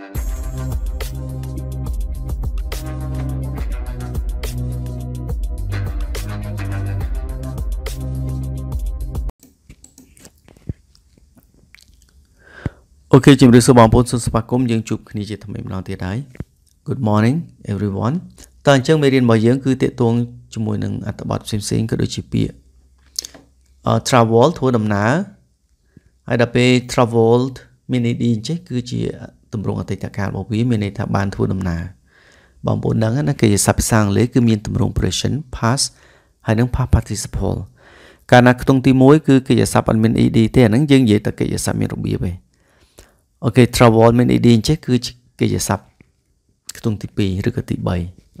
អូខេជម្រាបសួរបងប្អូនសូមស្វាគមន៍យើងជួបគ្នាជាថ្មីម្ដងទៀតហើយ Good morning everyone តើអញ្ចឹងមេរៀនរបស់យើងគឺតាកទួងជាមួយនឹងអត្ថបទផ្សេងៗក៏ដូចជាពាក្យ travel ធ្វើដំណើរហើយដល់ពេល traveled មានន័យដូចអញ្ចេះគឺជាទម្រង់អតីតកាលរបស់វាមានន័យថាបានធ្វើដំណើរបងប្អូនដឹងណាគេសាភាសាអង់គ្លេសគឺមានទម្រង់ present past ហើយនឹង past participle កាលណាខ្ទង់ទី1គឺកិច្ចសព្ទអត់មាន ed ទេអាហ្នឹងយើងនិយាយតែកិច្ចសព្ទមានរបៀបឯងអូខេ travel មាន ed អញ្ចេះគឺកិច្ចសព្ទខ្ទង់ទី2ឬក៏ទី3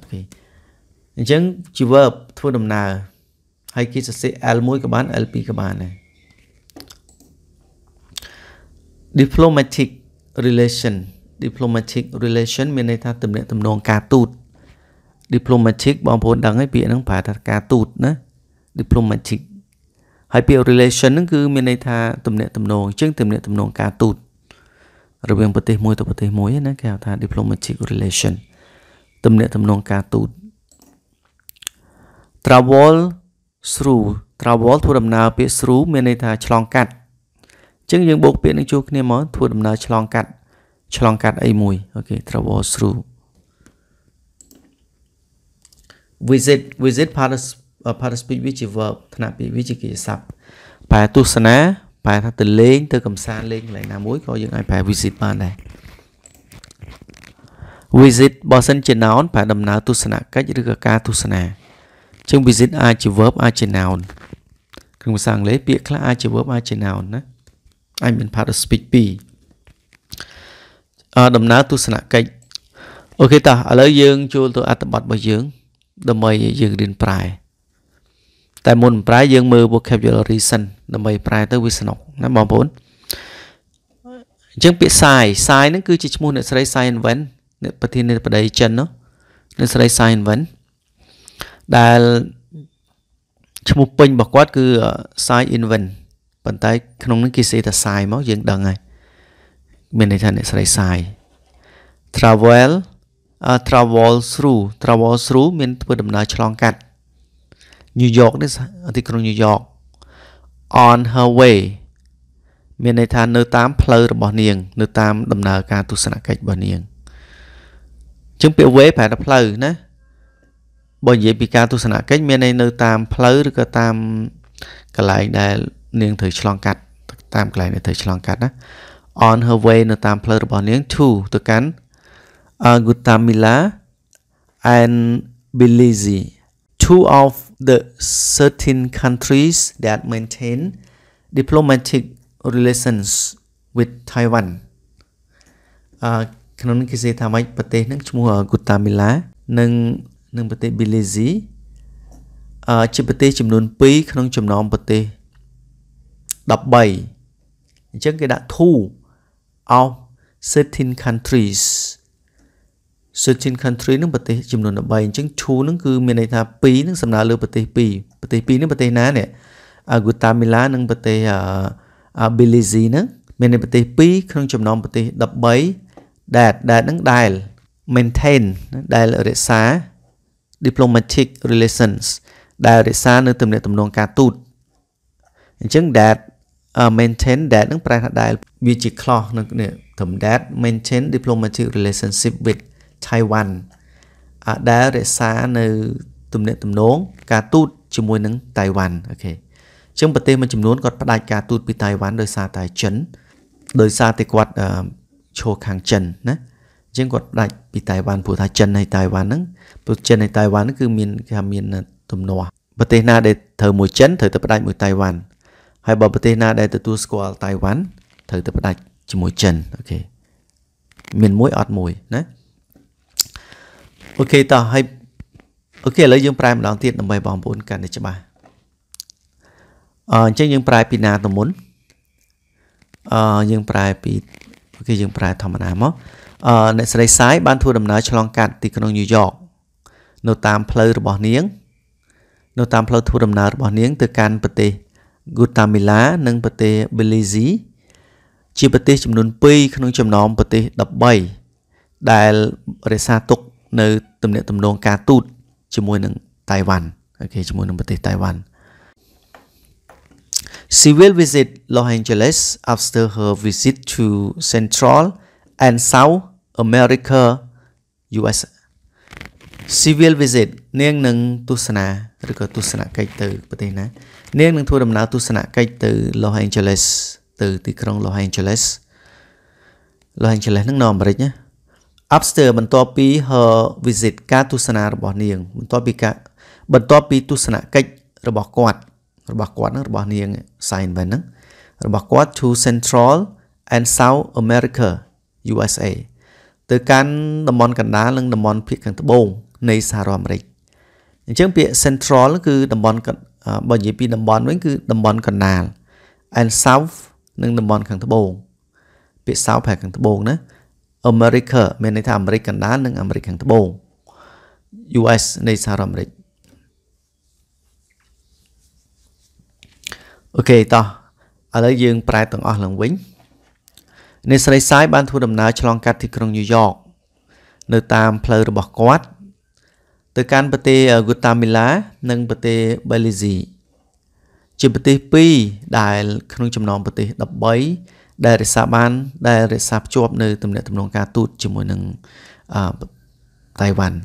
អូខេអញ្ចឹងជា verb ធ្វើដំណើរហើយគេសរសេរ L1 ក៏បាន L2 ក៏បានដែរ diplomatic relation diplomatic relation មានន័យថាទំនាក់ទំនងការទូត diplomatic បងប្អូនដឹងហើយពាក្យហ្នឹងប្រើថាការទូតណា diplomatic ហើយពាក្យ relation ហ្នឹងគឺមានន័យថាទំនាក់ទំនងជាងទំនាក់ទំនងការទូតរវាងប្រទេសមួយទៅប្រទេសមួយណាគេហៅថា diplomatic relation ទំនាក់ទំនងការទូត travel through travel ធ្វើដំណើរពាក្យ through មានន័យថាឆ្លងកាត់ចឹងយើងបូកពាក្យនឹងជួបគ្នាមកធ្វើដំណើរឆ្លងកាត់ឆ្លងកាត់អីមួយអូខេ travel through visit visit Paris Paris ពីវាជា verb ថ្នាក់ពីវាជាកិរិយាសព្ទប្រែទស្សនាប្រែថាទៅលេង ទៅកំសាន្តលេងកន្លែងណាមួយក៏យើងអាចប្រែ visit បានដែរ visit បើសិនជា noun ប្រែដំណើរទស្សនកិច្ចឬក៏ការទស្សនាជាង visit អាចជា verb អាចជា noun ក្នុងភាសាអង់គ្លេសពាក្យខ្លះអាចជា verb អាចជា noun ណាអាចមាន part of speech 2ដំណើរទស្សនកិច្ចអូខេតោះឥឡូវយើងចូលទៅអត្ថបទរបស់យើង ដើម្បីយើងរៀនប្រែ តែមុនប្រែ យើងមើល vocabulary សិនដើម្បីប្រែទៅវាស្នុកណាបងប្អូនអញ្ចឹងពាក្យសាយសាយហ្នឹងគឺជាឈ្មោះអ្នកស្រី Sai Wen អ្នកប្រធានាធិបតីចិនណាអ្នកស្រី Sai Wen ដែលឈ្មោះពេញរបស់គាត់គឺ Sai Inven ប៉ុន្តែក្នុងនឹងគេសេតែសាយមកយើងដឹងហើយមានន័យថាអ្នកស្រីសាយ travel uh, travel through travel through មានធ្វើដំណើរឆ្លងកាត់ New York នេះទីក្រុង New York on her way មានន័យថានៅតាមផ្លូវរបស់នាង នៅតាមដំណើរការទស្សនកិច្ចរបស់នាងជាងពាក្យ way ប្រែថាផ្លូវណាបើនិយាយពីការទស្សនកិច្ចមានន័យនៅតាមផ្លូវឬក៏តាមកន្លែងដែលនាងត្រូវឆ្លងកាត់តាមកន្លែងនេះត្រូវឆ្លងកាត់ណា on her way នៅតាមផ្លូវរបស់នាង to ទៅកាន់ Guatemala and Belize two of the certain countries that maintain diplomatic relations with Taiwan អឺក្នុងនេះគេនិយាយថាម៉េចប្រទេសហ្នឹងឈ្មោះ Guatemala និងនិងប្រទេស Belize អឺជាប្រទេសចំនួន2ក្នុងចំណោមប្រទេស13អញ្ចឹងគេដាក់ two of certain countries certain country នឹងប្រទេសចំនួន13អញ្ចឹង two នឹងគឺមានន័យថា2នឹងសំដៅលើប្រទេស2ប្រទេស2នឹងប្រទេសណានេះអាហ្គូតាមីឡានិងប្រទេសអាប៊ីលីស៊ីហ្នឹងមានប្រទេស2ក្នុងចំណោមប្រទេស13ដែលដែលហ្នឹងដែល maintain ដែលរក្សា diplomatic relations ដែលរក្សានៅ ទំនាក់ទំនងការទូតអញ្ចឹង that maintain that នឹងប្រែថាដែលវាជា clause នឹងនេះ term that maintain diplomatic relationship with Taiwan ដែលរក្សានៅទំនាក់ទំនងការទូតជាមួយនឹងតៃវ៉ាន់អូខេចឹងប្រទេសមួយចំនួនគាត់ផ្ដាច់ការទូតពីតៃវ៉ាន់ដោយសារតែចិនដោយសារតែគាត់ឈរខាងចិនណាចឹងគាត់ផ្ដាច់ពីតៃវ៉ាន់ព្រោះថាចិនហើយតៃវ៉ាន់ហ្នឹងព្រោះចិនហើយតៃវ៉ាន់ហ្នឹងគឺមានគេថាមានទំនាស់ប្រទេសណាដែលត្រូវមួយចិនត្រូវទៅផ្ដាច់មួយតៃវ៉ាន់ហើយបើប្រទេសណាដែលទទួលស្គាល់តៃវ៉ាន់ត្រូវទៅផ្ដាច់ជាមួយចិនអូខេមានមួយអត់មួយណាអូខេតោះហើយអូខេឥឡូវយើងប្រែម្ដងទៀតដើម្បីបងប្អូនកាន់តែច្បាស់អញ្ចឹងយើងប្រែពីណាទៅមុនអឺយើងប្រែពីអូខេយើងប្រែធម្មតាមកអឺអ្នកស្រីសាយបានធ្វើដំណើរឆ្លងកាត់ទីក្រុងញូវយ៉កនៅតាមផ្លូវរបស់នាង នៅតាមផ្លូវធ្វើដំណើររបស់នាងទៅកាន់ប្រទេស Guatemala និងប្រទេស Belize ជាប្រទេសចំនួន2ក្នុងចំណោមប្រទេស13ដែលរក្សាទុកនៅទំនាក់ទំនងការទូតជាមួយនឹងតៃវ៉ាន់អូខេជាមួយនឹងប្រទេសតៃវ៉ាន់ She will visit Los Angeles after her visit to Central and South America US She will visit នាងនឹងទស្សនាឬក៏ទស្សនកិច្ចទៅប្រទេសណានាងនឹងធ្វើដំណើរទស្សនកិច្ចទៅ Los Angeles ទៅទីក្រុង Los Angeles Los Angeles ហ្នឹងនៅអាមេរិកណា Upster បន្ទាប់ពី her visit ការទស្សនារបស់ នាង បន្ទាប់ពីការបន្ទាប់ពីទស្សនកិច្ចរបស់គាត់ របស់គាត់ហ្នឹងរបស់នាង Sign Van ហ្នឹងរបស់គាត់ to Central and South America USA ទៅកាន់តំបន់កណ្ដាលនិងតំបន់ភាគខាងត្បូងនៃសហរដ្ឋអាមេរិកអញ្ចឹងពាក្យ central គឺតំបន់បើនិយាយពីតំបន់វិញគឺតំបន់កណ្ដាល and south និងតំបន់ខាងត្បូងពាក្យ south ប្រហែលខាងត្បូងណា America មានន័យថាអាមេរិកកណ្ដាលនិងអាមេរិកខាងត្បូង US នៃសហរដ្ឋអាមេរិកអូខេតោះឥឡូវយើង ប្រែទាំងអស់ឡើងវិញអ្នកស្រីសាយបានធ្វើដំណើរឆ្លងកាត់ទីក្រុងញូវយ៉កនៅ តាមផ្លូវរបស់គាត់ទៅកាន់ប្រទេសហ្គូតាមីឡានិងប្រទេសបេលីស៊ីជាប្រទេស2ដែល ក្នុងចំណោមប្រទេស13ដែលរក្សាបាន ដែលរក្សាភ្ជាប់ នៅទំនាក់ទំនងការទូតជាមួយនឹងអឺតៃវ៉ាន់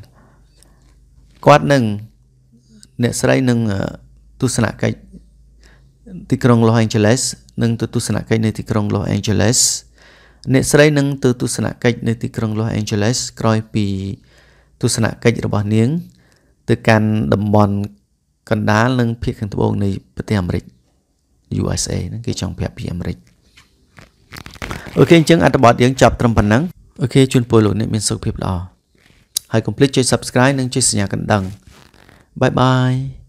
គាត់នឹងអ្នកស្រីនឹងទស្សនកិច្ចទីក្រុង Los Angeles និងទៅទស្សនកិច្ចនៅទីក្រុង Los Angeles អ្នកស្រីនឹងទៅទស្សនកិច្ចនៅទីក្រុង Los Angeles ក្រោយពីទស្សនកិច្ចរបស់នាង ទៅកាន់តំបន់កណ្ដាលនិងភាគខាងត្បូងនៃប្រទេសអាមេរិក USA ហ្នឹងគេចង់ប្រាប់ពីអាមេរិកអូខេអញ្ចឹងអត្ថបទយើងចប់ត្រឹមប៉ុណ្ណឹងអូខេជូនពរលោកអ្នកមានសុខភាពល្អហើយកុំភ្លេចចុច Subscribe និងចុចសញ្ញាកណ្ដឹងបាយបាយ